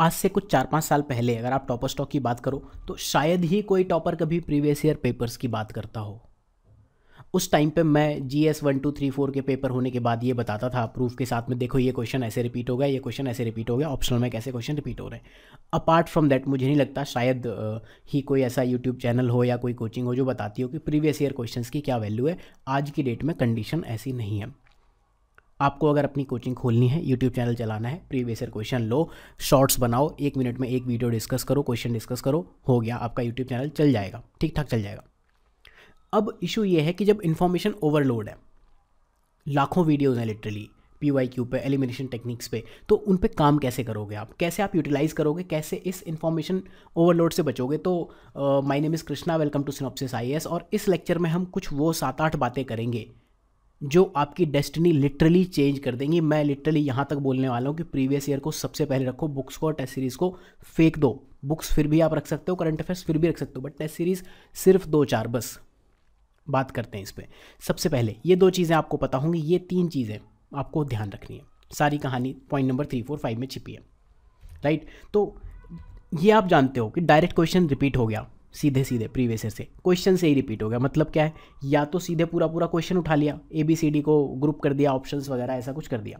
आज से कुछ चार पाँच साल पहले अगर आप टॉपर स्टॉक की बात करो तो शायद ही कोई टॉपर कभी प्रीवियस ईयर पेपर्स की बात करता हो उस टाइम पे मैं G S one two three four के पेपर होने के बाद ये बताता था प्रूफ के साथ में देखो ये क्वेश्चन ऐसे रिपीट हो गया ये क्वेश्चन ऐसे रिपीट हो गया ऑप्शनल में कैसे क्वेश्चन रिपीट हो रहे हैं अपार्ट फ्रॉम दैट मुझे नहीं लगता शायद ही कोई ऐसा यूट्यूब चैनल हो या कोई कोचिंग हो जो बताती हो कि प्रीवियस ईयर क्वेश्चन की क्या वैल्यू है आज की डेट में कंडीशन ऐसी नहीं है आपको अगर अपनी कोचिंग खोलनी है यूट्यूब चैनल चलाना है प्रीवियसर क्वेश्चन लो शॉर्ट्स बनाओ एक मिनट में एक वीडियो डिस्कस करो क्वेश्चन डिस्कस करो हो गया आपका यूट्यूब चैनल चल जाएगा ठीक ठाक चल जाएगा अब इशू ये है कि जब इन्फॉर्मेशन ओवरलोड है लाखों वीडियोज़ हैं लिटरली पी वाई क्यू पे एलिमिनेशन टेक्निक्स पे तो उन पर काम कैसे करोगे आप कैसे आप यूटिलाइज़ करोगे कैसे इस इन्फॉर्मेशन ओवरलोड से बचोगे तो my name is Krishna welcome to synopsis I और इस लेक्चर में हम कुछ वो सात आठ बातें करेंगे जो आपकी डेस्टिनी लिटरली चेंज कर देंगी मैं लिटरली यहाँ तक बोलने वाला हूँ कि प्रीवियस ईयर को सबसे पहले रखो बुक्स को और टेस्ट सीरीज़ को फेंक दो बुक्स फिर भी आप रख सकते हो करंट अफेयर्स फिर भी रख सकते हो बट टेस्ट सीरीज़ सिर्फ दो चार बस बात करते हैं इस पर सबसे पहले ये दो चीज़ें आपको पता होंगी ये तीन चीज़ें आपको ध्यान रखनी है सारी कहानी point number three four five में छिपी है राइट तो ये आप जानते हो कि डायरेक्ट क्वेश्चन रिपीट हो गया सीधे सीधे प्रीवियस से क्वेश्चन से ही रिपीट हो गया मतलब क्या है या तो सीधे पूरा पूरा क्वेश्चन उठा लिया ए बी सी डी को ग्रुप कर दिया ऑप्शंस वगैरह ऐसा कुछ कर दिया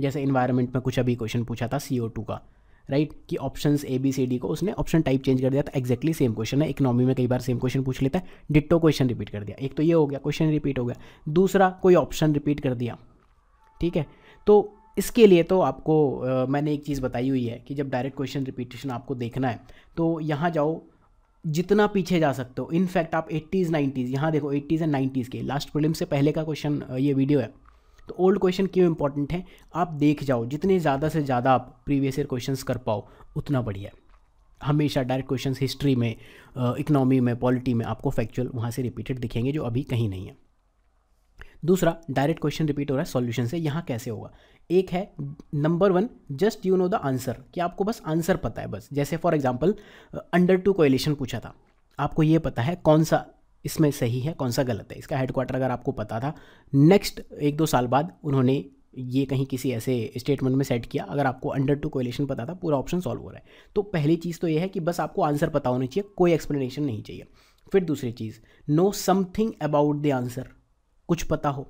जैसे इन्वायरमेंट में कुछ अभी क्वेश्चन पूछा था सी ओ टू का राइट right? कि option A B C D को उसने ऑप्शन टाइप चेंज कर दिया था एक्जैक्टली सेम क्वेश्चन है इकनॉमी में कई बार सेम क्वेश्चन पूछ लेता है डिट्टो क्वेश्चन रिपीट कर दिया एक तो ये हो गया क्वेश्चन रिपीट हो गया दूसरा कोई ऑप्शन रिपीट कर दिया ठीक है तो इसके लिए तो आपको आ, मैंने एक चीज़ बताई हुई है कि जब डायरेक्ट क्वेश्चन रिपीटेशन आपको देखना है तो यहाँ जाओ जितना पीछे जा सकते हो इनफैक्ट आप 80s 90s यहाँ देखो 80s एंड 90s के लास्ट प्रॉब्लम से पहले का क्वेश्चन ये वीडियो है तो ओल्ड क्वेश्चन क्यों इंपॉर्टेंट है आप देख जाओ जितने ज़्यादा से ज़्यादा आप प्रीवियस ईयर क्वेश्चन कर पाओ उतना बढ़िया है हमेशा डायरेक्ट क्वेश्चन हिस्ट्री में इकोनॉमी में पॉलिटी में आपको फैक्चुअल वहाँ से रिपीटेड दिखेंगे जो अभी कहीं नहीं है दूसरा डायरेक्ट क्वेश्चन रिपीट हो रहा है सॉल्यूशन से यहाँ कैसे होगा एक है number one just you know the answer कि आपको बस आंसर पता है बस जैसे for example under two collation पूछा था आपको ये पता है कौन सा इसमें सही है कौन सा गलत है इसका हेडक्वार्टर अगर आपको पता था नेक्स्ट एक दो साल बाद उन्होंने ये कहीं किसी ऐसे स्टेटमेंट में सेट किया अगर आपको अंडर टू कोएलेशन पता था पूरा ऑप्शन सॉल्व हो रहा है तो पहली चीज़ तो ये है कि बस आपको आंसर पता होना चाहिए कोई एक्सप्लेनेशन नहीं चाहिए फिर दूसरी चीज़ know something about the answer कुछ पता हो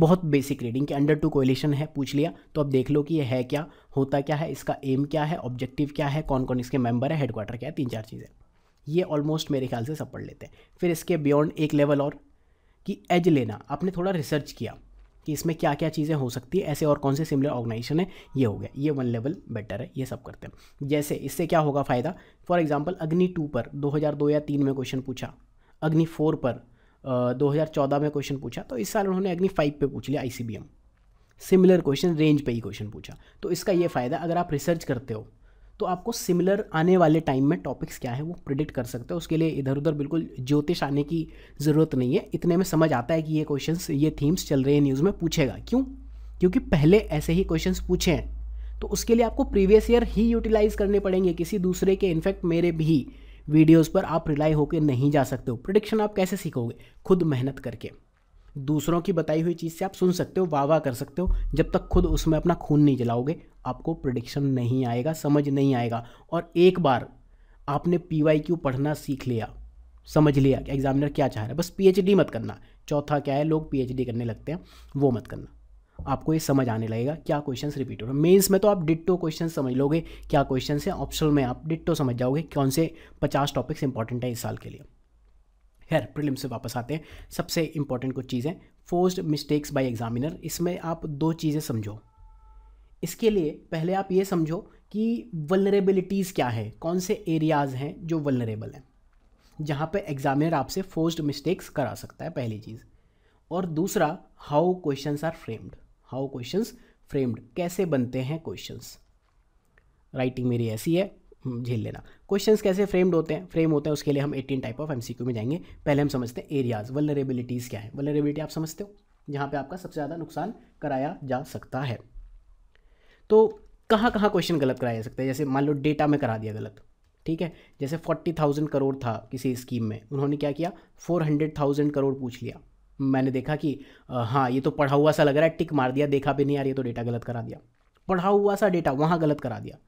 बहुत बेसिक रीडिंग के अंडर टू कोलेशन है पूछ लिया तो अब देख लो कि ये है क्या होता क्या है इसका एम क्या है ऑब्जेक्टिव क्या है कौन कौन इसके मेंबर है हेडक्वार्टर क्या है तीन चार चीज़ें ये ऑलमोस्ट मेरे ख्याल से सब पढ़ लेते हैं फिर इसके बियॉन्ड एक लेवल और कि एज लेना आपने थोड़ा रिसर्च किया कि इसमें क्या क्या चीज़ें हो सकती है ऐसे और कौन से सिमिलर ऑर्गेनाइजेशन है ये हो गया ये वन लेवल बेटर है ये सब करते हैं जैसे इससे क्या होगा फ़ायदा फॉर एग्जाम्पल अग्नि टू पर 2002 या तीन में क्वेश्चन पूछा अग्नि फोर पर 2014 में क्वेश्चन पूछा तो इस साल उन्होंने अग्नि फाइव पे पूछ लिया आई सिमिलर क्वेश्चन रेंज पे ही क्वेश्चन पूछा तो इसका ये फ़ायदा अगर आप रिसर्च करते हो तो आपको सिमिलर आने वाले टाइम में टॉपिक्स क्या है वो प्रिडिक्ट कर सकते हो उसके लिए इधर उधर बिल्कुल ज्योतिष आने की ज़रूरत नहीं है इतने में समझ आता है कि ये क्वेश्चन ये थीम्स चल रहे हैं न्यूज़ में पूछेगा क्यों क्योंकि पहले ऐसे ही क्वेश्चन पूछे हैं तो उसके लिए आपको प्रीवियस ईयर ही यूटिलाइज़ करने पड़ेंगे किसी दूसरे के इनफैक्ट मेरे भी वीडियोस पर आप रिलाई होकर नहीं जा सकते हो प्रडिक्शन आप कैसे सीखोगे खुद मेहनत करके दूसरों की बताई हुई चीज़ से आप सुन सकते हो वाह वाह कर सकते हो जब तक खुद उसमें अपना खून नहीं जलाओगे आपको प्रडिक्शन नहीं आएगा समझ नहीं आएगा और एक बार आपने पी वाई क्यू पढ़ना सीख लिया समझ लिया कि एग्जामिनर क्या चाह रहा है बस डी मत करना चौथा क्या है लोग डी करने लगते हैं वो मत करना आपको ये समझ आने लगेगा क्या क्वेश्चन रिपीट हो रहे हैं मेन्स में तो आप डिट्टो क्वेश्चन समझ लोगे क्या क्वेश्चन है ऑप्शनल में आप डिट्टो समझ जाओगे कौन से पचास टॉपिक्स इंपॉर्टेंट है इस साल के लिए खैर प्रिलिम से वापस आते हैं सबसे इंपॉर्टेंट कुछ चीज़ें फोर्स्ड मिस्टेक्स बाई एग्जामिनर इसमें आप दो चीज़ें समझो इसके लिए पहले आप ये समझो कि वलरेबिलिटीज़ क्या है कौन से एरियाज़ हैं जो वलरेबल हैं जहाँ पे एग्जामिनर आपसे फोर्स्ड मिस्टेक्स करा सकता है पहली चीज़ और दूसरा how question are framed how questions framed कैसे बनते हैं क्वेश्चंस राइटिंग मेरी ऐसी है हम्म, झेल लेना क्वेश्चंस कैसे फ्रेम्ड होते हैं फ्रेम होते हैं उसके लिए हम 18 टाइप ऑफ एमसीक्यू में जाएंगे पहले हम समझते हैं एरियाज वलरेबिलिटीज़ क्या है वलरेबिलिटी आप समझते हो जहाँ पर आपका सबसे ज़्यादा नुकसान कराया जा सकता है तो कहाँ कहाँ क्वेश्चन गलत कराया जा सकता है जैसे मान लो डेटा में करा दिया गलत ठीक है जैसे फोर्टी थाउजेंड करोड़ था किसी स्कीम में उन्होंने क्या किया फोर हंड्रेड थाउजेंड करोड़ पूछ लिया मैंने देखा कि हाँ ये तो पढ़ा हुआ सा लग रहा है टिक मार दिया देखा भी नहीं रही है तो डेटा गलत करा दिया पढ़ा हुआ सा डेटा वहाँ गलत करा दिया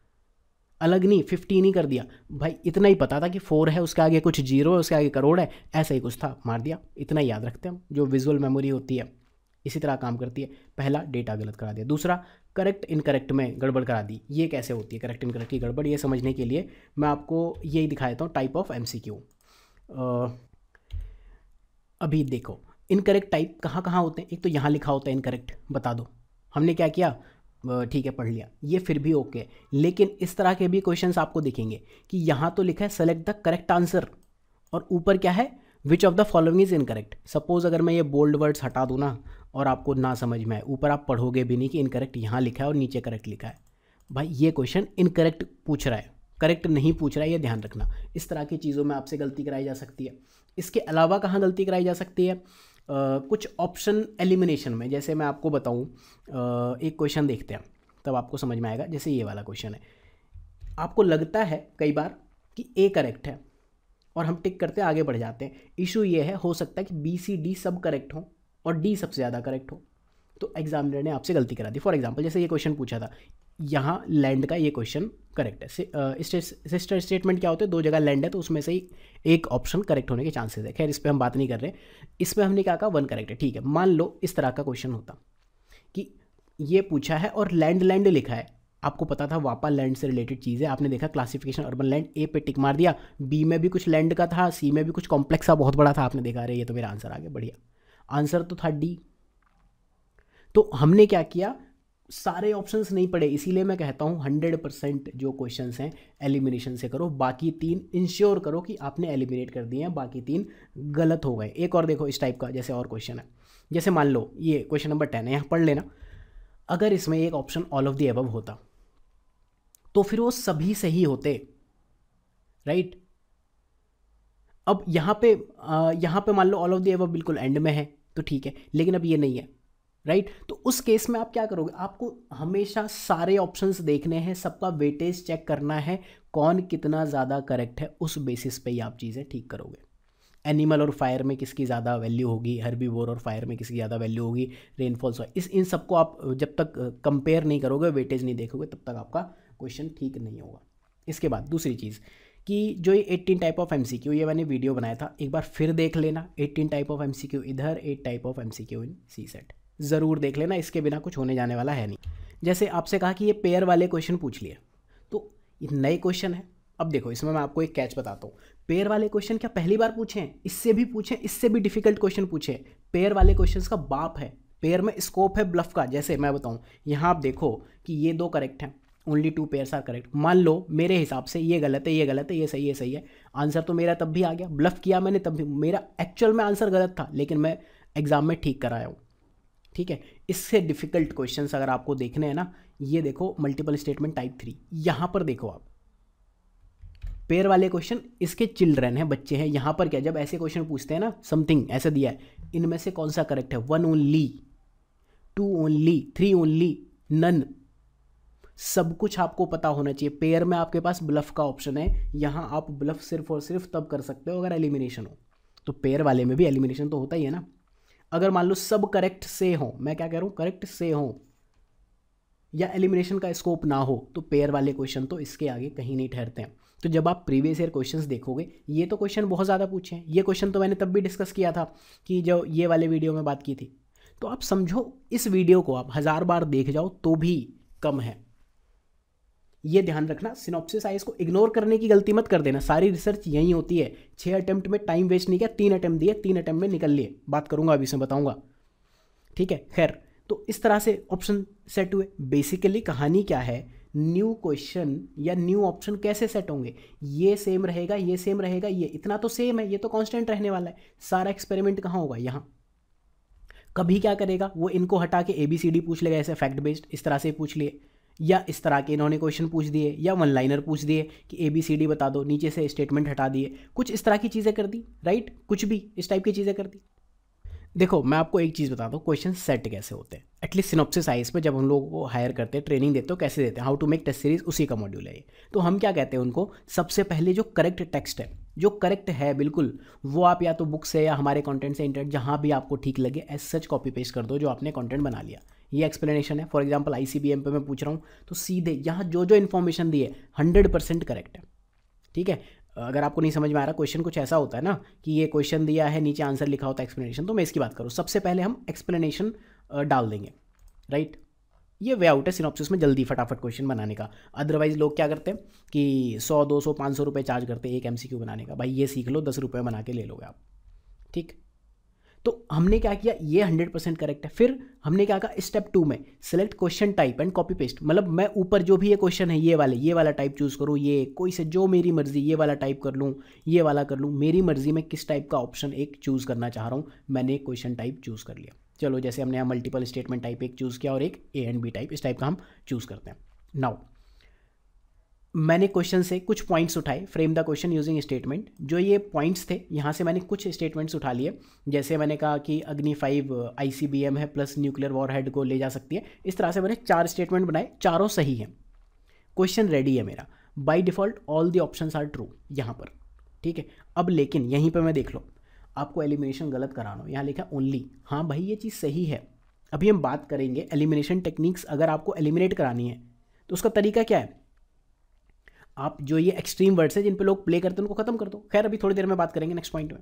अलग नहीं फिफ्टीन ही कर दिया भाई इतना ही पता था कि फोर है उसके आगे कुछ जीरो है उसके आगे करोड़ है ऐसा ही कुछ था मार दिया इतना ही याद रखते हैं हम जो विजुअल मेमोरी होती है इसी तरह काम करती है पहला डेटा गलत करा दिया दूसरा करेक्ट इनकरेक्ट में गड़बड़ करा दी ये कैसे होती है करेक्ट इनकरेक्ट की गड़बड़ ये समझने के लिए मैं आपको यही दिखा देता हूँ टाइप ऑफ एम अभी देखो इनकरेक्ट टाइप कहाँ कहाँ होते हैं एक तो यहाँ लिखा होता है इनकरेक्ट बता दो हमने क्या किया ठीक है पढ़ लिया ये फिर भी ओके है लेकिन इस तरह के भी क्वेश्चन आपको दिखेंगे कि यहाँ तो लिखा है सेलेक्ट द करेक्ट आंसर और ऊपर क्या है which of the following is incorrect suppose अगर मैं ये बोल्ड वर्ड्स हटा दूँ ना और आपको ना समझ में आए ऊपर आप पढ़ोगे भी नहीं कि इनकरेक्ट यहाँ लिखा है और नीचे करेक्ट लिखा है भाई ये क्वेश्चन इनकरेक्ट पूछ रहा है करेक्ट नहीं पूछ रहा है ये ध्यान रखना इस तरह की चीज़ों में आपसे गलती कराई जा सकती है इसके अलावा कहाँ गलती कराई जा सकती है कुछ ऑप्शन एलिमिनेशन में जैसे मैं आपको बताऊँ एक क्वेश्चन देखते हैं तब आपको समझ में आएगा जैसे ये वाला क्वेश्चन है आपको लगता है कई बार कि ए करेक्ट है और हम टिक करते आगे बढ़ जाते हैं इशू ये है हो सकता है कि बी सी डी सब करेक्ट हो और डी सबसे ज़्यादा करेक्ट हो तो एग्जामिनर ने आपसे गलती करा दी फॉर एग्जाम्पल जैसे ये क्वेश्चन पूछा था यहाँ लैंड का ये क्वेश्चन करेक्ट है सिस्टर स्टेटमेंट uh, क्या होते हैं दो जगह लैंड है तो उसमें से ही एक ऑप्शन करेक्ट होने के चांसेस है खैर इस पर हम बात नहीं कर रहे इस पर हमने क्या कहा वन करेक्ट है ठीक है मान लो इस तरह का क्वेश्चन होता कि ये पूछा है और लैंड लैंड लिखा है आपको पता था वापा लैंड से रिलेटेड चीज़ है आपने देखा क्लासिफिकेशन अर्बन लैंड ए पे टिक मार दिया बी में भी कुछ लैंड का था सी में भी कुछ कॉम्प्लेक्स था बहुत बड़ा था आपने देखा अरे ये तो मेरा आंसर आ गया बढ़िया आंसर तो था डी तो हमने क्या किया सारे ऑप्शंस नहीं पड़े इसीलिए मैं कहता हूँ हंड्रेड परसेंट जो क्वेश्चन हैं एलिमिनेशन से करो बाकी तीन इंश्योर करो कि आपने एलिमिनेट कर दिए हैं बाकी तीन गलत हो गए एक और देखो इस टाइप का जैसे और क्वेश्चन है जैसे मान लो ये क्वेश्चन नंबर टेन है यहाँ पढ़ लेना अगर इसमें एक option all of the above होता तो फिर वो सभी सही होते राइट अब यहाँ पे यहाँ पे मान लो ऑल ऑफ दी एबव बिल्कुल एंड में है तो ठीक है लेकिन अब ये नहीं है राइट right? तो उस केस में आप क्या करोगे आपको हमेशा सारे ऑप्शंस देखने हैं सबका वेटेज चेक करना है कौन कितना ज़्यादा करेक्ट है उस बेसिस पे ही आप चीज़ें ठीक करोगे एनिमल और फायर में किसकी ज़्यादा वैल्यू होगी बोर और फायर में किसकी ज़्यादा वैल्यू होगी रेनफॉल्स इस इन सबको आप जब तक कंपेयर नहीं करोगे वेटेज नहीं देखोगे तब तक आपका क्वेश्चन ठीक नहीं होगा इसके बाद दूसरी चीज़ कि जो ये एट्टीन टाइप ऑफ एम ये मैंने वीडियो बनाया था एक बार फिर देख लेना एट्टीन टाइप ऑफ एम इधर eight type of M in CSAT ज़रूर देख लेना इसके बिना कुछ होने जाने वाला है नहीं जैसे आपसे कहा कि ये पेयर वाले क्वेश्चन पूछ लिए तो ये नए क्वेश्चन है अब देखो इसमें मैं आपको एक कैच बताता हूँ पेयर वाले क्वेश्चन क्या पहली बार पूछें इससे भी पूछें इससे भी डिफिकल्ट क्वेश्चन पूछें पेयर वाले क्वेश्चन का बाप है पेयर में स्कोप है ब्लफ का जैसे मैं बताऊँ यहाँ आप देखो कि ये दो करेक्ट हैं only two pairs are correct मान लो मेरे हिसाब से ये गलत है ये गलत है ये सही है सही है आंसर तो मेरा तब भी आ गया ब्लफ किया मैंने तब भी मेरा एक्चुअल में आंसर गलत था लेकिन मैं एग्ज़ाम में ठीक कराया हूँ ठीक है इससे डिफ़िकल्ट क्वेश्चंस अगर आपको देखने हैं ना ये देखो मल्टीपल स्टेटमेंट टाइप थ्री यहां पर देखो आप पेयर वाले क्वेश्चन इसके चिल्ड्रन हैं बच्चे हैं यहां पर क्या जब ऐसे क्वेश्चन पूछते हैं ना समथिंग ऐसे दिया है इनमें से कौन सा करेक्ट है one only two only three only none सब कुछ आपको पता होना चाहिए पेयर में आपके पास ब्लफ का ऑप्शन है यहां आप ब्लफ सिर्फ और सिर्फ तब कर सकते हो अगर एलिमिनेशन हो तो पेयर वाले में भी एलिमिनेशन तो होता ही है ना अगर मान लो सब करेक्ट से हों मैं क्या कह रहा हूँ करेक्ट से हों या एलिमिनेशन का स्कोप ना हो तो पेयर वाले क्वेश्चन तो इसके आगे कहीं नहीं ठहरते हैं तो जब आप प्रीवियस ईयर क्वेश्चन देखोगे ये तो क्वेश्चन बहुत ज़्यादा पूछे हैं ये क्वेश्चन तो मैंने तब भी डिस्कस किया था कि जो ये वाले वीडियो में बात की थी तो आप समझो इस वीडियो को आप हज़ार बार देख जाओ तो भी कम है ये ध्यान रखना सिनोप्सिस आई इसको इग्नोर करने की गलती मत कर देना सारी रिसर्च यहीं होती है छः अटैम्प्ट में टाइम वेस्ट नहीं किया तीन अटैम्प्ट दिए तीन अटैम्प्ट में निकल लिए बात करूंगा अभी से बताऊंगा ठीक है खैर तो इस तरह से ऑप्शन सेट हुए बेसिकली कहानी क्या है न्यू क्वेश्चन या न्यू ऑप्शन कैसे सेट होंगे ये सेम रहेगा ये सेम रहेगा ये इतना तो सेम है ये तो कांस्टेंट रहने वाला है सारा एक्सपेरिमेंट कहाँ होगा यहाँ कभी क्या करेगा वो इनको हटा के ए बी सी डी पूछ लेगा ऐसे फैक्ट बेस्ड इस तरह से पूछ लिए या इस तरह के इन्होंने क्वेश्चन पूछ दिए या वन लाइनर पूछ दिए कि ए बी सी डी बता दो नीचे से स्टेटमेंट हटा दिए कुछ इस तरह की चीज़ें कर दी राइट कुछ भी इस टाइप की चीज़ें कर दी देखो मैं आपको एक चीज़ बता दूँ क्वेश्चन सेट कैसे होते हैं एटलीस्ट सिनोप्सिस साइज पे जब हम लोगों को हायर करते हैं ट्रेनिंग देते हो तो कैसे देते हैं how to make test series उसी का मॉड्यूल है ये तो हम क्या कहते हैं उनको सबसे पहले जो करेक्ट टेक्स्ट है जो करेक्ट है बिल्कुल वो आप या तो बुक से या हमारे कंटेंट से इंटरनेट जहाँ भी आपको ठीक लगे एज सच कॉपी पेस्ट कर दो जो आपने कंटेंट बना लिया ये एक्सप्लेनेशन है फॉर एग्जाम्पल आई सी पे मैं पूछ रहा हूँ तो सीधे यहाँ जो जो इन्फॉर्मेशन दी है हंड्रेड परसेंट करेक्ट है ठीक है अगर आपको नहीं समझ में आ रहा क्वेश्चन कुछ ऐसा होता है ना कि ये क्वेश्चन दिया है नीचे आंसर लिखा होता है एक्सप्लेनेशन तो मैं इसकी बात करूँ सबसे पहले हम एक्सप्लेनेशन डाल देंगे राइट ये वे आउट है सिनॉप्सिस में जल्दी फटाफट क्वेश्चन बनाने का अदरवाइज लोग क्या करते हैं कि सौ दो सौ पाँच सौ रुपये चार्ज करते हैं एक क्यू बनाने का भाई ये सीख लो दस रुपये बना के ले लोगे आप ठीक तो हमने क्या किया ये हंड्रेड परसेंट करेक्ट है फिर हमने क्या कहा स्टेप टू में select question type and copy paste मतलब मैं ऊपर जो भी ये क्वेश्चन है ये वाले ये वाला टाइप चूज़ करूँ ये कोई से जो मेरी मर्ज़ी ये वाला टाइप कर लूँ ये वाला कर लूँ मेरी मर्ज़ी में किस टाइप का ऑप्शन एक चूज़ करना चाह रहा हूँ मैंने क्वेश्चन टाइप चूज़ कर लिया चलो जैसे हमने यहाँ मल्टीपल स्टेटमेंट टाइप एक चूज़ किया और एक ए एंड बी टाइप इस टाइप का हम चूज़ करते हैं नाउ मैंने क्वेश्चन से कुछ पॉइंट्स उठाए frame the question using statement जो ये पॉइंट्स थे यहाँ से मैंने कुछ स्टेटमेंट्स उठा लिए जैसे मैंने कहा कि अग्नि फाइव आई है प्लस न्यूक्लियर वॉरहेड को ले जा सकती है इस तरह से मैंने चार स्टेटमेंट बनाए चारों सही हैं क्वेश्चन रेडी है मेरा by default all the option are true यहाँ पर ठीक है अब लेकिन यहीं पर मैं देख लो आपको एलिमिनेशन गलत कराना यहाँ लिखा ओनली हाँ भाई ये चीज़ सही है अभी हम बात करेंगे एलिमिनेशन टेक्निक्स अगर आपको एलिमिनेट करानी है तो उसका तरीका क्या है आप जो ये एक्सट्रीम वर्ड्स हैं जिन पे लोग प्ले करते हैं उनको खत्म कर दो खैर अभी थोड़ी देर में बात करेंगे नेक्स्ट पॉइंट में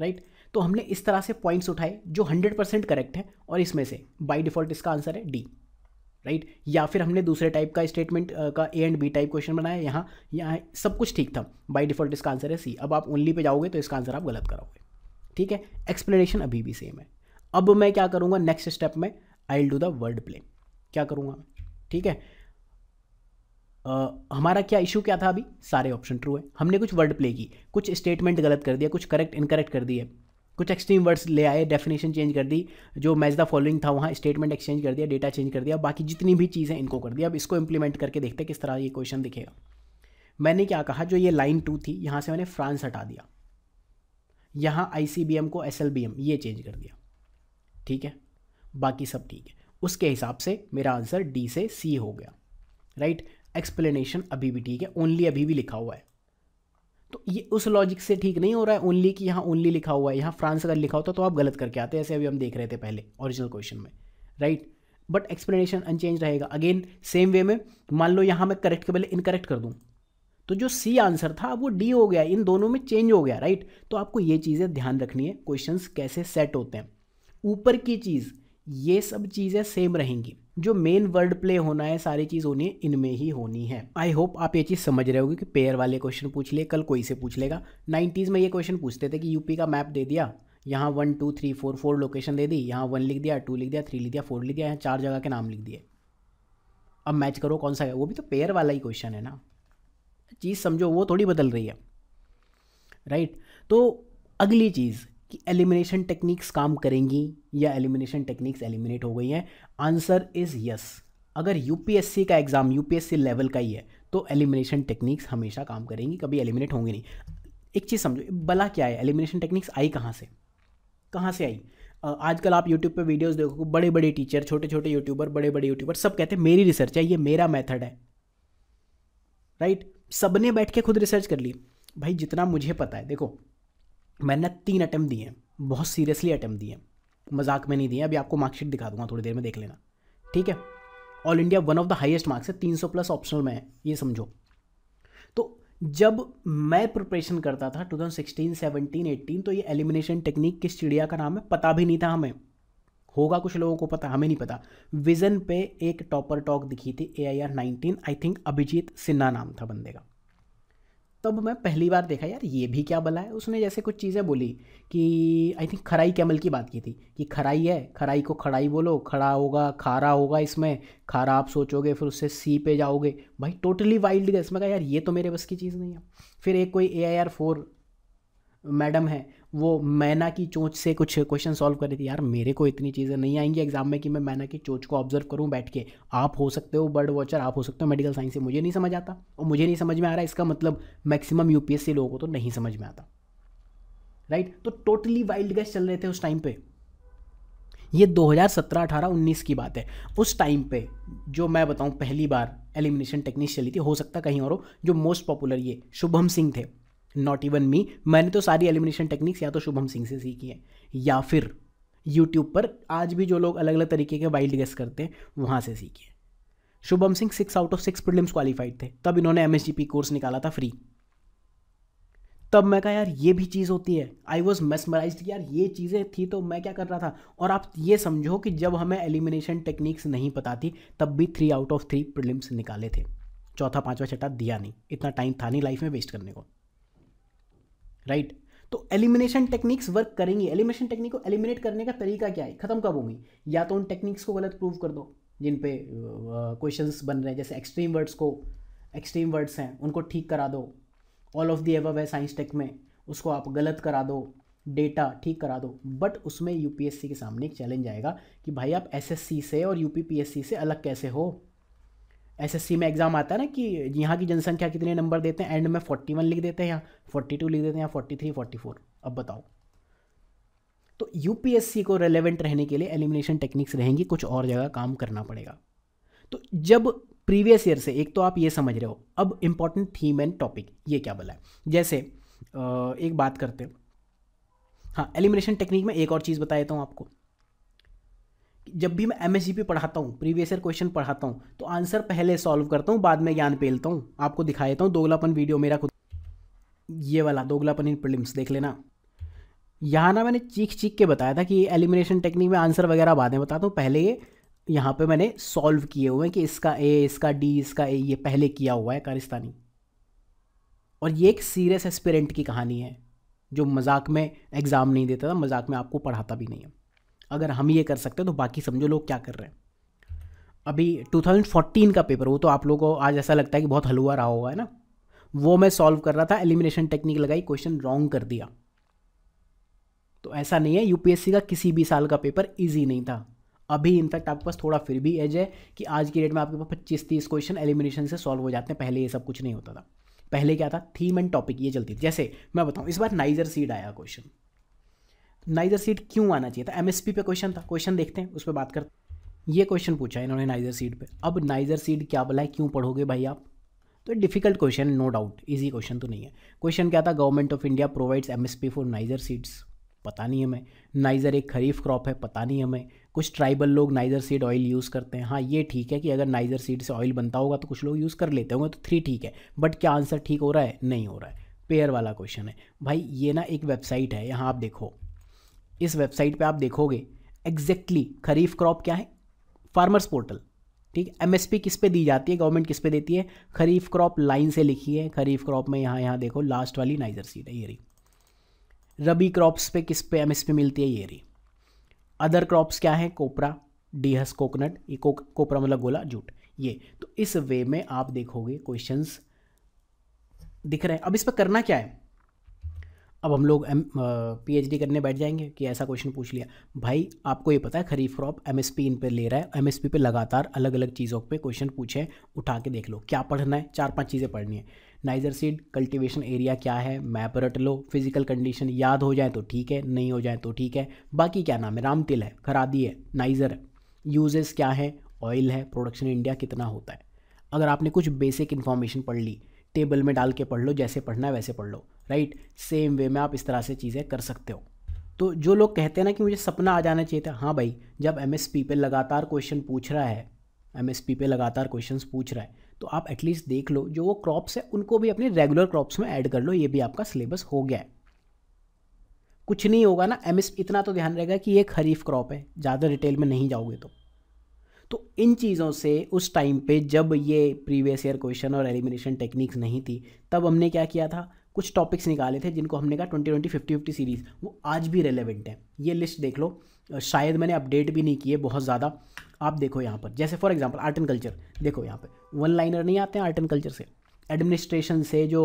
राइट तो हमने इस तरह से पॉइंट्स उठाए जो 100 परसेंट करेक्ट है और इसमें से बाई डिफॉल्ट इसका आंसर है डी राइट या फिर हमने दूसरे टाइप का स्टेटमेंट का A and B type question बनाया यहाँ यहाँ सब कुछ ठीक था बाई डिफॉल्ट इसका आंसर है सी अब आप ओनली पे जाओगे तो इसका आंसर आप गलत कराओगे ठीक है एक्सप्लेनेशन अभी भी सेम है अब मैं क्या करूँगा नेक्स्ट स्टेप में I will do the word play क्या करूँगा ठीक है आ, हमारा क्या इशू क्या था अभी सारे ऑप्शन ट्रू है हमने कुछ वर्ड प्ले की कुछ स्टेटमेंट गलत कर दिया कुछ करेक्ट इनकरेक्ट कर दिए कुछ एक्सट्रीम वर्ड्स ले आए डेफिनेशन चेंज कर दी जो मैच द फॉलोइंग था वहाँ स्टेटमेंट एक्सचेंज कर दिया डेटा चेंज कर दिया बाकी जितनी भी चीज़ें इनको कर दिया अब इसको इम्प्लीमेंट करके देखते किस तरह ये क्वेश्चन दिखेगा मैंने क्या कहा जो ये लाइन टू थी यहाँ से मैंने फ्रांस हटा दिया यहाँ आई को एस ये चेंज कर दिया ठीक है बाकी सब ठीक है उसके हिसाब से मेरा आंसर डी से सी हो गया राइट right? एक्सप्लेनेशन अभी भी ठीक है ओनली अभी भी लिखा हुआ है तो ये उस लॉजिक से ठीक नहीं हो रहा है ओनली कि यहाँ ओनली लिखा हुआ है यहाँ फ्रांस अगर लिखा होता तो, तो आप गलत करके आते ऐसे अभी हम देख रहे थे पहले ओरिजिनल क्वेश्चन में राइट बट एक्सप्लेनेशन अनचेंज रहेगा अगेन सेम वे में मान लो यहाँ मैं करेक्ट के पहले इनकरेक्ट कर दूँ तो जो सी आंसर था वो डी हो गया इन दोनों में चेंज हो गया राइट तो आपको ये चीज़ें ध्यान रखनी है क्वेश्चन कैसे सेट होते हैं ऊपर की चीज़ ये सब चीज़ें सेम रहेंगी जो मेन वर्ड प्ले होना है सारी चीज़ होनी है इनमें ही होनी है आई होप आप ये चीज़ समझ रहे होगी कि पेयर वाले क्वेश्चन पूछ लिए कल कोई से पूछ लेगा नाइन्टीज़ में ये क्वेश्चन पूछते थे कि यूपी का मैप दे दिया यहाँ one two three four four location दे दी यहाँ वन लिख दिया टू लिख दिया थ्री लिख दिया फोर लिख दिया यहाँ चार जगह के नाम लिख दिए अब मैच करो कौन सा है वो भी तो पेयर वाला ही क्वेश्चन है ना चीज़ समझो वो थोड़ी बदल रही है राइट तो अगली चीज़ कि एलिमिनेशन टेक्निक्स काम करेंगी या एलिमिनेशन टेक्निक्स एलिमिनेट हो गई हैं आंसर इज़ यस अगर यूपीएससी का एग्ज़ाम यूपीएससी लेवल का ही है तो एलिमिनेशन टेक्निक्स हमेशा काम करेंगी कभी एलिमिनेट होंगी नहीं एक चीज़ समझो भला क्या है एलिमिनेशन टेक्निक्स आई कहाँ से कहाँ से आई आजकल आप यूट्यूब पे वीडियोस देखोगे बड़े बड़े टीचर छोटे छोटे यूट्यूबर बड़े बड़े यूट्यूबर सब कहते हैं मेरी रिसर्च है ये मेरा मेथड है राइट सबने बैठ के खुद रिसर्च कर ली भाई जितना मुझे पता है देखो मैंने तीन अटैम्प्ट दिए हैं बहुत सीरियसली अटैम्प्ट दिए हैं मजाक में नहीं दिए अभी आपको मार्कशीट दिखा दूंगा थोड़ी देर में देख लेना ठीक है all India one of the highest marks है तीन प्लस ऑप्शनल में है ये समझो तो जब मैं प्रिपरेशन करता था सिक्सटीन सेवनटीन 18 तो ये एलिमिनेशन टेक्निक किस चिड़िया का नाम है पता भी नहीं था हमें होगा कुछ लोगों को पता हमें नहीं पता विजन पे एक टॉपर टॉक दिखी थी A I R nineteen I think Abhijit Sinha नाम था बंदे का तब मैं पहली बार देखा यार ये भी क्या बला है उसने जैसे कुछ चीज़ें बोली कि आई थिंक खराई कैमल की बात की थी कि खराई है खराई को खड़ाई बोलो खड़ा होगा खारा होगा इसमें खारा आप सोचोगे फिर उससे सी पे जाओगे भाई टोटली वाइल्ड गैस मैं कहा यार ये तो मेरे बस की चीज़ नहीं है फिर एक कोई A I R four madam है वो मैना की चोंच से कुछ क्वेश्चन सॉल्व कर रही थी यार मेरे को इतनी चीज़ें नहीं आएंगी एग्जाम में कि मैं मैना की चोंच को ऑब्जर्व करूँ बैठ के आप हो सकते हो बर्ड वॉचर आप हो सकते हो मेडिकल साइंस से मुझे नहीं समझ आता और मुझे नहीं समझ में आ रहा इसका मतलब मैक्सिमम यूपीएससी लोगों को तो नहीं समझ में आता राइट तो टोटली वाइल्ड गैस चल रहे थे उस टाइम पे ये 2017 18 19 की बात है उस टाइम पे जो मैं बताऊं पहली बार एलिमिनेशन टेक्निक चली थी हो सकता कहीं और हो जो मोस्ट पॉपुलर ये शुभम सिंह थे नॉट इवन मी मैंने तो सारी एलिमिनेशन टेक्निक्स या तो शुभम सिंह से सीखी है या फिर यूट्यूब पर आज भी जो लोग अलग अलग तरीके के वाइल्ड गेस करते हैं वहाँ से सीखे Shubham Singh six out of six prelims qualified थे तब इन्होंने एम कोर्स निकाला था फ्री तब मैं कहा यार ये भी चीज़ होती है आई वॉज मेसमराइज कि यार ये चीज़ें थी तो मैं क्या कर रहा था और आप ये समझो कि जब हमें एलिमिनेशन टेक्निक्स नहीं पता थी तब भी three out of three prelims निकाले थे चौथा पांचवा छठा दिया नहीं इतना टाइम था नहीं लाइफ में वेस्ट करने को राइट right? तो एलिमिनेशन टेक्निक्स वर्क करेंगी एलिमिनेशन टेक्निक को एलिमिनेट करने का तरीका क्या है खत्म कब होगी या तो उन टेक्निक्स को गलत प्रूव कर दो जिन पे क्वेश्चन बन रहे हैं जैसे एक्सट्रीम वर्ड्स को एक्सट्रीम वर्ड्स हैं उनको ठीक करा दो ऑल ऑफ दी एवव है साइंस टेक में उसको आप गलत करा दो डेटा ठीक करा दो बट उसमें यूपीएससी के सामने एक चैलेंज आएगा कि भाई आप एसएससी से और यूपीपीएससी से अलग कैसे हो एसएससी में एग्ज़ाम आता है ना कि यहाँ की जनसंख्या कितने नंबर देते हैं एंड में फोर्टी वन लिख देते हैं यहाँ फोर्टी टू लिख देते हैं यहाँ फोर्टी थ्री फोर्टी फोर अब बताओ तो यूपीएससी को रेलेवेंट रहने के लिए एलिमिनेशन टेक्निक्स रहेंगी कुछ और जगह काम करना पड़ेगा तो जब प्रीवियस ईयर से एक तो आप ये समझ रहे हो अब इम्पॉर्टेंट थीम एंड टॉपिक ये क्या बोला है जैसे एक बात करते हैं हाँ एलिमिनेशन टेक्निक में एक और चीज़ बता देता हूँ आपको जब भी मैं एम एस पढ़ाता हूँ प्रीवियस ईयर क्वेश्चन पढ़ाता हूँ तो आंसर पहले सॉल्व करता हूँ बाद में ज्ञान पेलता हूँ आपको दिखा देता हूँ दोगलापन वीडियो मेरा खुद ये वाला दोगलापन इन प्रिलिम्स देख लेना यहाँ ना मैंने चीख चीख के बताया था कि एलिमिनेशन टेक्निक में आंसर वगैरह बाद में बताता हूँ पहले ये यहाँ पर मैंने सॉल्व किए हुए हैं कि इसका ए इसका डी इसका ए ये पहले किया हुआ है कारिस्तानी और ये एक सीरियस एस्पिरेंट की कहानी है जो मजाक में एग्ज़ाम नहीं देता था मजाक में आपको पढ़ाता भी नहीं है अगर हम ये कर सकते हैं तो बाकी समझो लोग क्या कर रहे हैं अभी 2014 का पेपर वो तो आप लोगों को आज ऐसा लगता है कि बहुत हलुआ रहा होगा है ना वो मैं सॉल्व कर रहा था एलिमिनेशन टेक्निक लगाई क्वेश्चन रॉन्ग कर दिया तो ऐसा नहीं है यूपीएससी का किसी भी साल का पेपर ईजी नहीं था अभी इनफैक्ट आपके पास थोड़ा फिर भी एज है कि आज की डेट में आपके पास पच्चीस तीस क्वेश्चन एलिमिनेशन से सॉल्व हो जाते हैं पहले ये सब कुछ नहीं होता था पहले क्या था थीम एंड टॉपिक ये चलती थी जैसे मैं बताऊँ इस बार नाइजर सीड आया क्वेश्चन नाइजर सीड क्यों आना चाहिए था एमएसपी पे क्वेश्चन था क्वेश्चन देखते हैं उस पर बात करते हैं ये क्वेश्चन पूछा इन्होंने नाइजर सीड पे अब नाइजर सीड क्या बोला है क्यों पढ़ोगे भाई आप तो difficult question no doubt easy question तो नहीं है क्वेश्चन क्या था government of India provides MSP for niger seeds पता नहीं हमें नाइजर एक खरीफ क्रॉप है पता नहीं हमें कुछ ट्राइबल लोग नाइजर सीड ऑयल यूज़ करते हैं हाँ ये ठीक है कि अगर नाइजर सीड से ऑयल बनता होगा तो कुछ लोग यूज़ कर लेते होंगे तो थ्री ठीक है बट क्या आंसर ठीक हो रहा है नहीं हो रहा है पेयर वाला क्वेश्चन है भाई ये ना एक वेबसाइट है यहाँ आप देखो इस वेबसाइट पे आप देखोगे एग्जैक्टली exactly खरीफ क्रॉप क्या है फार्मर्स पोर्टल ठीक एम एस किस पे दी जाती है गवर्नमेंट किस पे देती है खरीफ क्रॉप लाइन से लिखी है खरीफ क्रॉप में यहाँ यहाँ देखो लास्ट वाली नाइजर सीट है ये रही रबी क्रॉप्स पे किस पे एमएसपी मिलती है ये रही अदर क्रॉप्स क्या है कोपरा डीहस कोकोनट ये को, कोपरा मतलब गोला जूट ये तो इस वे में आप देखोगे क्वेश्चंस दिख रहे हैं अब इस पर करना क्या है अब हम लोग एम पी करने बैठ जाएंगे कि ऐसा क्वेश्चन पूछ लिया भाई आपको ये पता है खरीफ क्रॉप पी इन पर ले रहा है पी पे लगातार अलग अलग चीज़ों पे क्वेश्चन पूछे उठा के देख लो क्या पढ़ना है चार पांच चीज़ें पढ़नी है नाइजर सीड कल्टीवेशन एरिया क्या है मैप रट लो फिजिकल कंडीशन याद हो जाए तो ठीक है नहीं हो जाए तो ठीक है बाकी क्या नाम है रामतिल है खरादी है नाइजर है यूजेस क्या है ऑयल है प्रोडक्शन इंडिया कितना होता है अगर आपने कुछ बेसिक इन्फॉर्मेशन पढ़ ली टेबल में डाल के पढ़ लो जैसे पढ़ना है वैसे पढ़ लो राइट सेम वे में आप इस तरह से चीज़ें कर सकते हो तो जो लोग कहते हैं ना कि मुझे सपना आ जाना चाहिए था हाँ भाई जब एम एस पी पे लगातार क्वेश्चन पूछ रहा है एम एस पी पे लगातार क्वेश्चन पूछ रहा है तो आप एटलीस्ट देख लो जो वो क्रॉप्स है उनको भी अपने रेगुलर क्रॉप्स में ऐड कर लो ये भी आपका सिलेबस हो गया है कुछ नहीं होगा ना एम एस इतना तो ध्यान रहेगा कि ये खरीफ क्रॉप है ज़्यादा डिटेल में नहीं जाओगे तो तो इन चीज़ों से उस टाइम पे जब ये प्रीवियस ईयर क्वेश्चन और एलिमिनेशन टेक्निक्स नहीं थी तब हमने क्या किया था कुछ टॉपिक्स निकाले थे जिनको हमने कहा twenty twenty fifty fifty series वो आज भी रेलेवेंट है ये लिस्ट देख लो शायद मैंने अपडेट भी नहीं किए बहुत ज़्यादा आप देखो यहाँ पर जैसे for example art and culture देखो यहाँ पर वन लाइनर नहीं आते हैं आर्ट एंड कल्चर से एडमिनिस्ट्रेशन से जो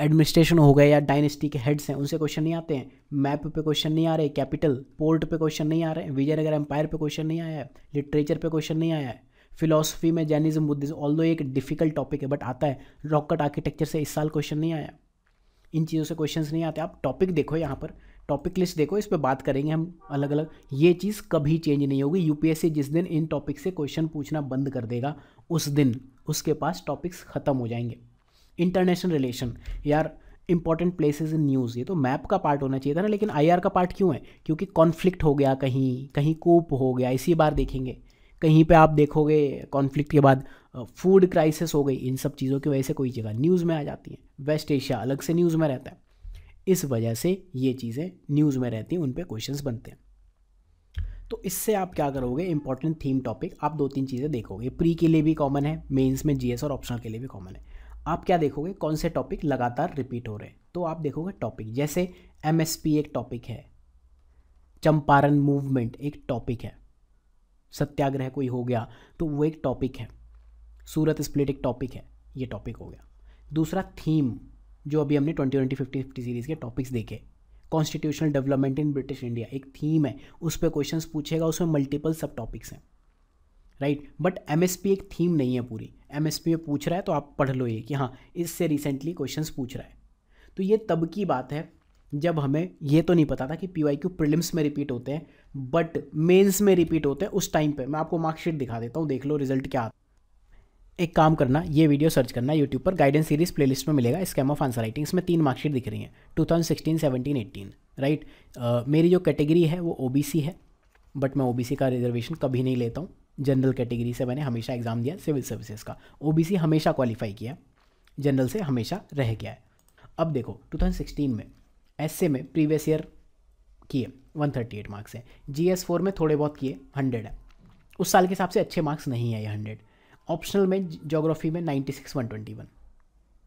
एडमिनिस्ट्रेशन हो गए या डायनेस्टी के हेड्स हैं उनसे क्वेश्चन नहीं आते हैं मैप पे क्वेश्चन नहीं आ रहे कैपिटल पोर्ट पे क्वेश्चन नहीं आ रहे विजयनगर एम्पायर पे क्वेश्चन नहीं आया है लिटरेचर पे क्वेश्चन नहीं आया है फिलोसफी में जैनिज्म बुद्धिज्म ऑल दो एक डिफिकल्ट टॉपिक है बट आता है रॉकेट आर्किटेक्चर से इस साल क्वेश्चन नहीं आया इन चीज़ों से क्वेश्चन नहीं आते आप टॉपिक देखो यहाँ पर टॉपिक लिस्ट देखो इस पर बात करेंगे हम अलग अलग ये चीज़ कभी चेंज नहीं होगी यूपीएससी जिस दिन इन टॉपिक से क्वेश्चन पूछना बंद कर देगा उस दिन उसके पास टॉपिक्स ख़त्म हो जाएंगे इंटरनेशनल रिलेशन यार इंपॉर्टेंट प्लेसेस इन न्यूज़ ये तो मैप का पार्ट होना चाहिए था ना लेकिन आईआर का पार्ट क्यों है क्योंकि कॉन्फ्लिक्ट हो गया कहीं कहीं कोप हो गया इसी बार देखेंगे कहीं पे आप देखोगे कॉन्फ्लिक्ट के बाद फूड क्राइसिस हो गई इन सब चीज़ों की वजह से कोई जगह न्यूज़ में आ जाती है वेस्ट एशिया अलग से न्यूज़ में रहता है इस वजह से ये चीज़ें न्यूज़ में रहती हैं उन पर क्वेश्चन बनते हैं तो इससे आप क्या करोगे इंपॉर्टेंट थीम टॉपिक आप दो तीन चीज़ें देखोगे प्री के लिए भी कॉमन है मेंस में जीएस और ऑप्शनल के लिए भी कॉमन है आप क्या देखोगे कौन से टॉपिक लगातार रिपीट हो रहे हैं तो आप देखोगे टॉपिक जैसे एमएसपी एक टॉपिक है चंपारण मूवमेंट एक टॉपिक है सत्याग्रह कोई हो गया तो वो एक टॉपिक है सूरत स्प्लिट एक टॉपिक है ये टॉपिक हो गया दूसरा थीम जो अभी हमने twenty twenty fifty fifty series के टॉपिक्स देखे constitutional development in British India एक थीम है उस पर क्वेश्चन पूछेगा उसमें मल्टीपल सब टॉपिक्स हैं राइट बट एम एक थीम नहीं है पूरी एमएसपी में पूछ रहा है तो आप पढ़ लो ये कि हाँ इससे रिसेंटली क्वेश्चन पूछ रहा है तो ये तब की बात है जब हमें ये तो नहीं पता था कि पी वाई क्यू प्रिलिम्स में रिपीट होते हैं बट मेन्स में रिपीट होते हैं उस टाइम पे मैं आपको मार्कशीट दिखा देता हूँ देख लो रिजल्ट क्या आता एक काम करना ये वीडियो सर्च करना यूट्यूब पर गाइडेंस सीरीज प्लेलिस्ट में मिलेगा स्कैम ऑफ आंसर राइटिंग इसमें तीन मार्कशीट दिख रही हैं two thousand sixteen seventeen eighteen right मेरी जो कैटेगरी है वो ओ है बट मैं ओ का रिजर्वेशन कभी नहीं लेता हूँ जनरल कैटेगरी से मैंने हमेशा एग्ज़ाम दिया सिविल सर्विसेज का ओ हमेशा क्वालिफाई किया जनरल से हमेशा रह गया है अब देखो 2016 में एस में प्रीवियस ईयर किए 138 मार्क्स हैं जी एस फोर में थोड़े बहुत किए 100 है उस साल के हिसाब से अच्छे मार्क्स नहीं है ये हंड्रेड ऑप्शनल में जोग्राफी में 96 121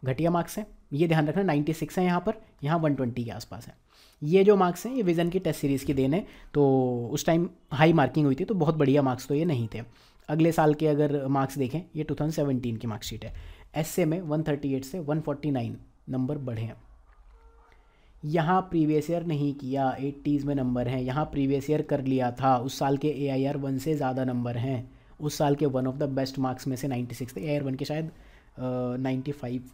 घटिया मार्क्स हैं ये ध्यान रखना 96 है यहाँ पर यहाँ 120 के आसपास है ये जो मार्क्स हैं ये विज़न की टेस्ट सीरीज़ की देन है तो उस टाइम हाई मार्किंग हुई थी तो बहुत बढ़िया मार्क्स तो ये नहीं थे अगले साल के अगर मार्क्स देखें ये 2017 की मार्कशीट है एस में 138 से 149 नंबर बढ़े हैं यहाँ प्रीवियस ईयर नहीं किया एट्टीज़ में नंबर हैं यहाँ प्रीवियस ईयर कर लिया था उस साल के ए आई आर वन से ज़्यादा नंबर हैं उस साल के one of the best marks में से 96 थे ए आई आर वन के शायद नाइन्टी फाइव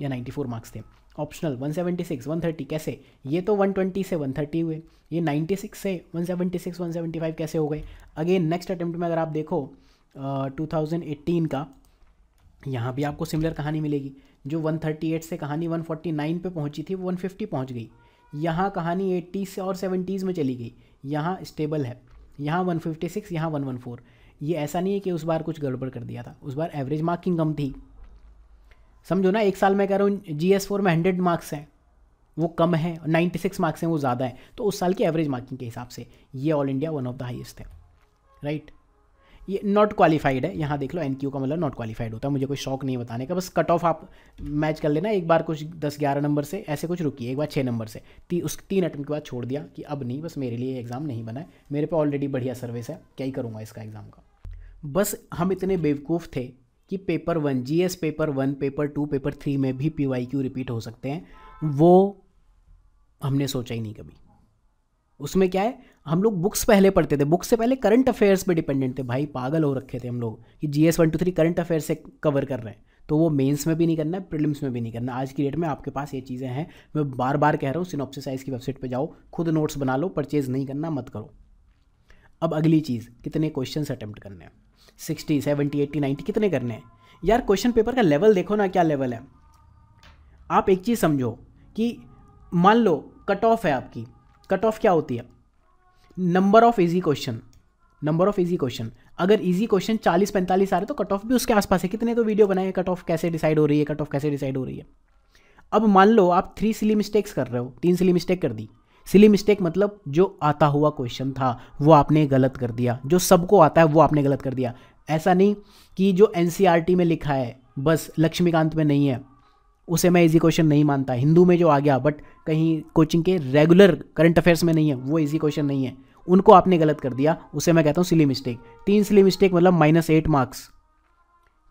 या 94 मार्क्स थे ऑप्शनल 176 130 कैसे ये तो 120 से 130 हुए ये 96 से 176 175 कैसे हो गए अगेन नेक्स्ट अटैम्प्ट में अगर आप देखो टू 2018 का यहाँ भी आपको सिमिलर कहानी मिलेगी जो 138 से कहानी 149 पे पहुँची थी वो 150 पहुँच गई यहाँ कहानी 80 से और 70s में चली गई यहाँ स्टेबल है यहाँ 156 यहाँ 114 ये ऐसा नहीं है कि उस बार कुछ गड़बड़ कर दिया था उस बार एवरेज मार्किंग कम थी समझो ना एक साल में कह रहा हूँ जी एस फोर में हंड्रेड मार्क्स हैं वो कम है नाइन्टी सिक्स मार्क्स हैं वो ज़्यादा है तो उस साल की एवरेज मार्किंग के हिसाब से ये all India one of the highest है राइट ये नॉट क्वालिफाइड है यहाँ देख लो एन का मतलब नॉट क्वालिफाइड होता है मुझे कोई शौक नहीं बताने का बस कट ऑफ आप मैच कर लेना एक बार कुछ दस ग्यारह नंबर से ऐसे कुछ रुकी एक बार छः नंबर से ती, उस तीन अटैम्प्ट के बाद छोड़ दिया कि अब नहीं बस मेरे लिए एग्ज़ाम नहीं बना है मेरे पे ऑलरेडी बढ़िया सर्विस है क्या ही करूँगा इसका एग्ज़ाम का बस हम इतने बेवकूफ़ थे कि पेपर वन जी paper one paper two paper three में भी पी रिपीट हो सकते हैं वो हमने सोचा ही नहीं कभी उसमें क्या है हम लोग बुक्स पहले पढ़ते थे बुक्स से पहले करंट अफेयर्स पे डिपेंडेंट थे भाई पागल हो रखे थे हम लोग कि G S one two three current affairs से कवर कर रहे हैं तो वो मेंस में भी नहीं करना है प्रिलिम्स में भी नहीं करना आज की डेट में आपके पास ये चीज़ें हैं मैं बार बार कह रहा हूँ सिनॉप्सिस साइज की वेबसाइट पर जाओ खुद नोट्स बना लो परचेज़ नहीं करना मत करो अब अगली चीज़ कितने क्वेश्चन अटैम्प्ट करने हैं सिक्सटी सेवेंटी एट्टी नाइन्टी कितने करने हैं यार क्वेश्चन पेपर का लेवल देखो ना क्या लेवल है आप एक चीज़ समझो कि मान लो कट ऑफ है आपकी कट ऑफ क्या होती है number of easy question number of easy question अगर इजी क्वेश्चन चालीस पैंतालीस आ रहे तो कट ऑफ भी उसके आसपास है कितने तो वीडियो बनाए कट ऑफ कैसे डिसाइड हो रही है कट ऑफ कैसे डिसाइड हो रही है अब मान लो आप थ्री सिली मिस्टेक्स कर रहे हो तीन सिली मिस्टेक कर दी सिली मिस्टेक मतलब जो आता हुआ क्वेश्चन था वो आपने गलत कर दिया जो सबको आता है वो आपने गलत कर दिया ऐसा नहीं कि जो एन e में लिखा है बस लक्ष्मीकांत में नहीं है उसे मैं इजी क्वेश्चन नहीं मानता हिंदू में जो आ गया बट कहीं कोचिंग के रेगुलर करंट अफेयर्स में नहीं है वो इजी क्वेश्चन नहीं है उनको आपने गलत कर दिया उसे मैं कहता हूँ सिली मिस्टेक तीन सिली मिस्टेक मतलब माइनस एट मार्क्स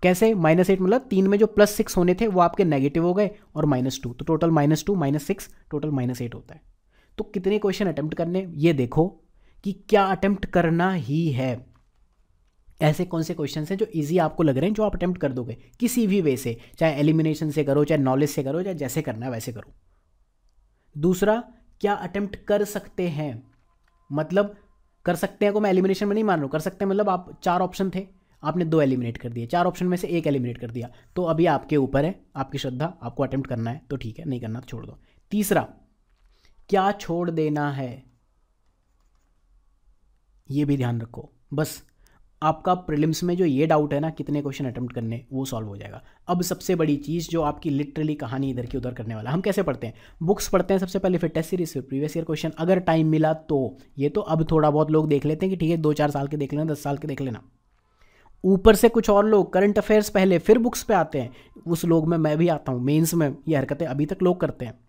कैसे माइनस एट मतलब तीन में जो प्लस सिक्स होने थे वो आपके नेगेटिव हो गए और माइनस टू तो total minus two minus six total minus eight होता है तो कितने क्वेश्चन अटैम्प्ट करने ये देखो कि क्या अटैम्प्ट करना ही है ऐसे कौन से क्वेश्चन हैं जो इजी आपको लग रहे हैं जो आप अटैम्प्ट कर दोगे किसी भी वे से चाहे एलिमिनेशन से करो चाहे नॉलेज से करो चाहे जैसे करना है वैसे करो दूसरा क्या अटैम्प्ट कर सकते हैं मतलब कर सकते हैं को मैं एलिमिनेशन में नहीं मान रहा हूँ कर सकते हैं मतलब आप चार ऑप्शन थे आपने दो एलिमिनेट कर दिए चार ऑप्शन में से एक एलिमिनेट कर दिया तो अभी आपके ऊपर है आपकी श्रद्धा आपको अटैम्प्ट करना है तो ठीक है नहीं करना तो छोड़ दो तीसरा क्या छोड़ देना है ये भी ध्यान रखो बस आपका प्रिलिम्स में जो ये डाउट है ना कितने क्वेश्चन अटैम्प्ट करने वो सॉल्व हो जाएगा अब सबसे बड़ी चीज़ जो आपकी लिटरली कहानी इधर की उधर करने वाला हम कैसे पढ़ते हैं बुक्स पढ़ते हैं सबसे पहले फिर टेस्ट सीरीज फिर प्रीवियस ईयर क्वेश्चन अगर टाइम मिला तो ये तो अब थोड़ा बहुत लोग देख लेते हैं कि ठीक है दो चार साल के देख लेना दस साल के देख लेना ऊपर से कुछ और लोग करंट अफेयर्स पहले फिर बुक्स पे आते हैं उस लोग में मैं भी आता हूँ मेन्स में ये हरकतें अभी तक लोग करते हैं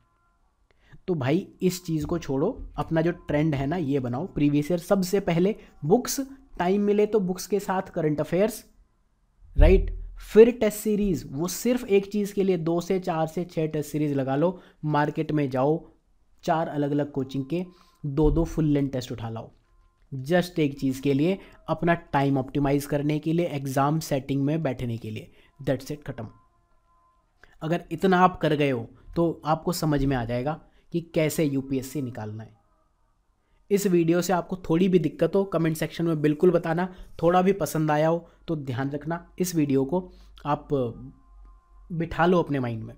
तो भाई इस चीज़ को छोड़ो अपना जो ट्रेंड है ना ये बनाओ प्रीवियस ईयर सबसे पहले बुक्स टाइम मिले तो बुक्स के साथ करंट अफेयर्स राइट फिर टेस्ट सीरीज वो सिर्फ एक चीज़ के लिए दो से चार से छह टेस्ट सीरीज लगा लो मार्केट में जाओ चार अलग अलग कोचिंग के दो दो फुल लेंथ टेस्ट उठा लाओ जस्ट एक चीज़ के लिए अपना टाइम ऑप्टिमाइज करने के लिए एग्ज़ाम सेटिंग में बैठने के लिए दैट्स इट खत्म अगर इतना आप कर गए हो तो आपको समझ में आ जाएगा कि कैसे यूपीएससी निकालना है इस वीडियो से आपको थोड़ी भी दिक्कत हो कमेंट सेक्शन में बिल्कुल बताना थोड़ा भी पसंद आया हो तो ध्यान रखना इस वीडियो को आप बिठा लो अपने माइंड में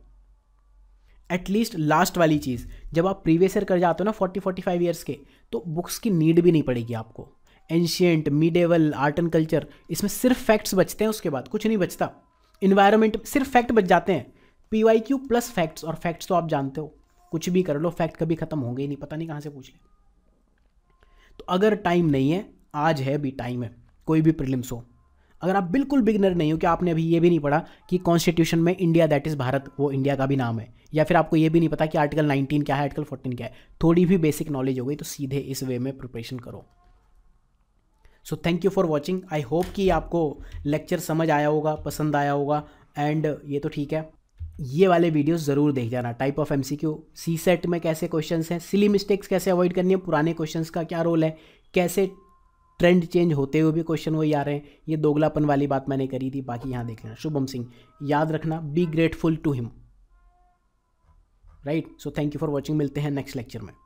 एटलीस्ट लास्ट वाली चीज़ जब आप प्रीवियस ईयर कर जाते हो ना फोर्टी फोर्टी फाइव ईयर्स के तो बुक्स की नीड भी नहीं पड़ेगी आपको ancient medieval art and culture इसमें सिर्फ फैक्ट्स बचते हैं उसके बाद कुछ नहीं बचता इन्वायरमेंट सिर्फ फैक्ट बच जाते हैं पी क्यू प्लस फैक्ट्स और फैक्ट्स तो आप जानते हो कुछ भी कर लो फैक्ट कभी खत्म होंगे ही नहीं पता नहीं कहाँ से पूछ लें तो अगर टाइम नहीं है आज है भी टाइम है कोई भी प्रिलिम्स हो अगर आप बिल्कुल बिगनर नहीं हो कि आपने अभी ये भी नहीं पढ़ा कि कॉन्स्टिट्यूशन में इंडिया दैट इज़ भारत वो इंडिया का भी नाम है या फिर आपको ये भी नहीं पता कि आर्टिकल 19 क्या है आर्टिकल 14 क्या है थोड़ी भी बेसिक नॉलेज हो गई तो सीधे इस वे में प्रिपरेशन करो so thank you for watching I hope कि आपको लेक्चर समझ आया होगा पसंद आया होगा एंड ये तो ठीक है ये वाले वीडियो ज़रूर देख जाना type of M C set में कैसे क्वेश्चंस हैं सिली मिस्टेक्स कैसे अवॉइड करनी है पुराने क्वेश्चंस का क्या रोल है कैसे ट्रेंड चेंज होते हुए भी क्वेश्चन वही आ रहे हैं ये दोगलापन वाली बात मैंने करी थी बाकी यहाँ देखना शुभम सिंह याद रखना be grateful to him right so thank you for watching मिलते हैं नेक्स्ट लेक्चर में